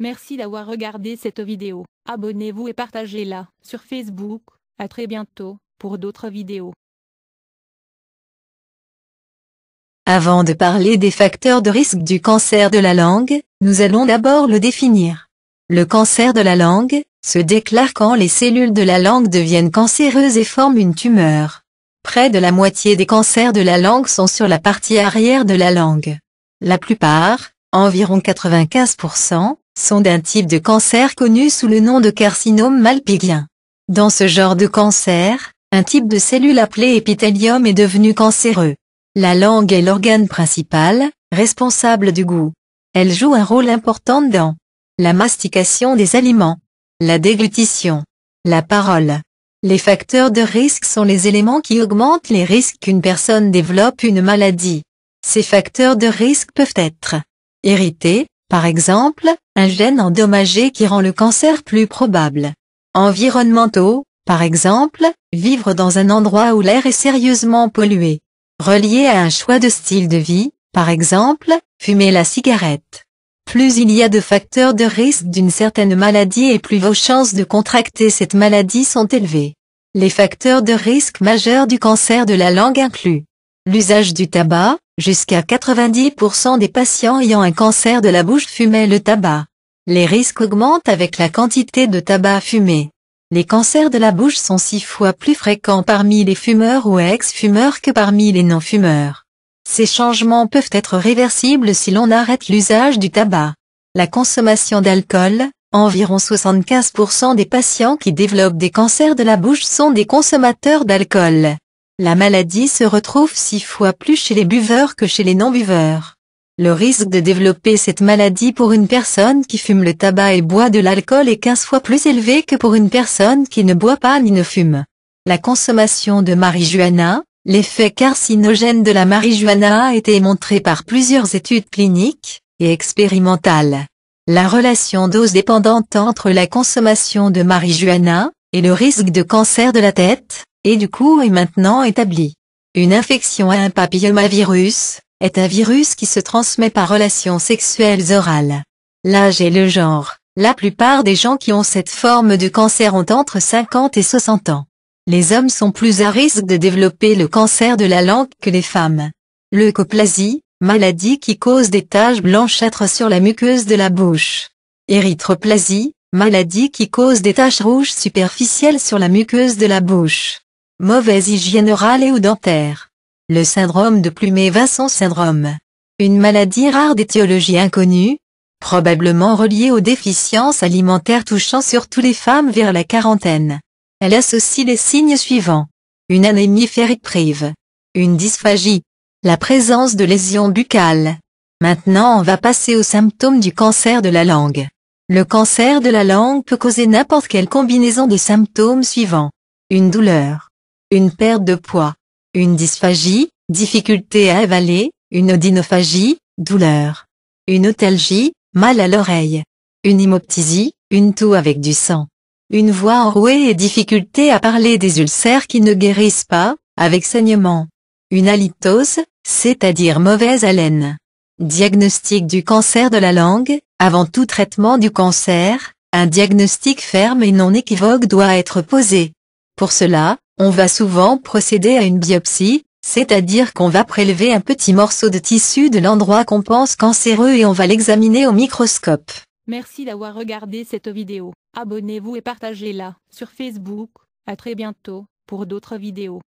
Merci d'avoir regardé cette vidéo. Abonnez-vous et partagez-la sur Facebook. À très bientôt pour d'autres vidéos. Avant de parler des facteurs de risque du cancer de la langue, nous allons d'abord le définir. Le cancer de la langue se déclare quand les cellules de la langue deviennent cancéreuses et forment une tumeur. Près de la moitié des cancers de la langue sont sur la partie arrière de la langue. La plupart, environ 95%, sont d'un type de cancer connu sous le nom de carcinome malpighien. Dans ce genre de cancer, un type de cellule appelée épithélium est devenu cancéreux. La langue est l'organe principal, responsable du goût. Elle joue un rôle important dans la mastication des aliments, la déglutition, la parole. Les facteurs de risque sont les éléments qui augmentent les risques qu'une personne développe une maladie. Ces facteurs de risque peuvent être hérités. Par exemple, un gène endommagé qui rend le cancer plus probable. Environnementaux, par exemple, vivre dans un endroit où l'air est sérieusement pollué. Relié à un choix de style de vie, par exemple, fumer la cigarette. Plus il y a de facteurs de risque d'une certaine maladie et plus vos chances de contracter cette maladie sont élevées. Les facteurs de risque majeurs du cancer de la langue incluent L'usage du tabac, jusqu'à 90% des patients ayant un cancer de la bouche fumaient le tabac. Les risques augmentent avec la quantité de tabac fumé. Les cancers de la bouche sont six fois plus fréquents parmi les fumeurs ou ex-fumeurs que parmi les non-fumeurs. Ces changements peuvent être réversibles si l'on arrête l'usage du tabac. La consommation d'alcool, environ 75% des patients qui développent des cancers de la bouche sont des consommateurs d'alcool. La maladie se retrouve six fois plus chez les buveurs que chez les non-buveurs. Le risque de développer cette maladie pour une personne qui fume le tabac et boit de l'alcool est 15 fois plus élevé que pour une personne qui ne boit pas ni ne fume. La consommation de marijuana, l'effet carcinogène de la marijuana a été montré par plusieurs études cliniques et expérimentales. La relation dose dépendante entre la consommation de marijuana, et le risque de cancer de la tête, et du cou est maintenant établi. Une infection à un papillomavirus est un virus qui se transmet par relations sexuelles orales. L'âge et le genre. La plupart des gens qui ont cette forme de cancer ont entre 50 et 60 ans. Les hommes sont plus à risque de développer le cancer de la langue que les femmes. Leucoplasie, maladie qui cause des taches blanchâtres sur la muqueuse de la bouche. Érythroplasie, maladie qui cause des taches rouges superficielles sur la muqueuse de la bouche. Mauvaise hygiène orale et ou dentaire. Le syndrome de Plumet-Vincent syndrome. Une maladie rare d'étiologie inconnue, probablement reliée aux déficiences alimentaires touchant surtout les femmes vers la quarantaine. Elle associe les signes suivants. Une anémie férique prive. Une dysphagie. La présence de lésions buccales. Maintenant on va passer aux symptômes du cancer de la langue. Le cancer de la langue peut causer n'importe quelle combinaison de symptômes suivants. Une douleur, une perte de poids, une dysphagie, difficulté à avaler, une odynophagie, douleur, une otalgie, mal à l'oreille, une hymoptysie, une toux avec du sang, une voix enrouée et difficulté à parler des ulcères qui ne guérissent pas, avec saignement, une halitose, c'est-à-dire mauvaise haleine. Diagnostic du cancer de la langue. Avant tout traitement du cancer, un diagnostic ferme et non équivoque doit être posé. Pour cela, on va souvent procéder à une biopsie, c'est-à-dire qu'on va prélever un petit morceau de tissu de l'endroit qu'on pense cancéreux et on va l'examiner au microscope. Merci d'avoir regardé cette vidéo. Abonnez-vous et partagez-la sur Facebook. À très bientôt pour d'autres vidéos.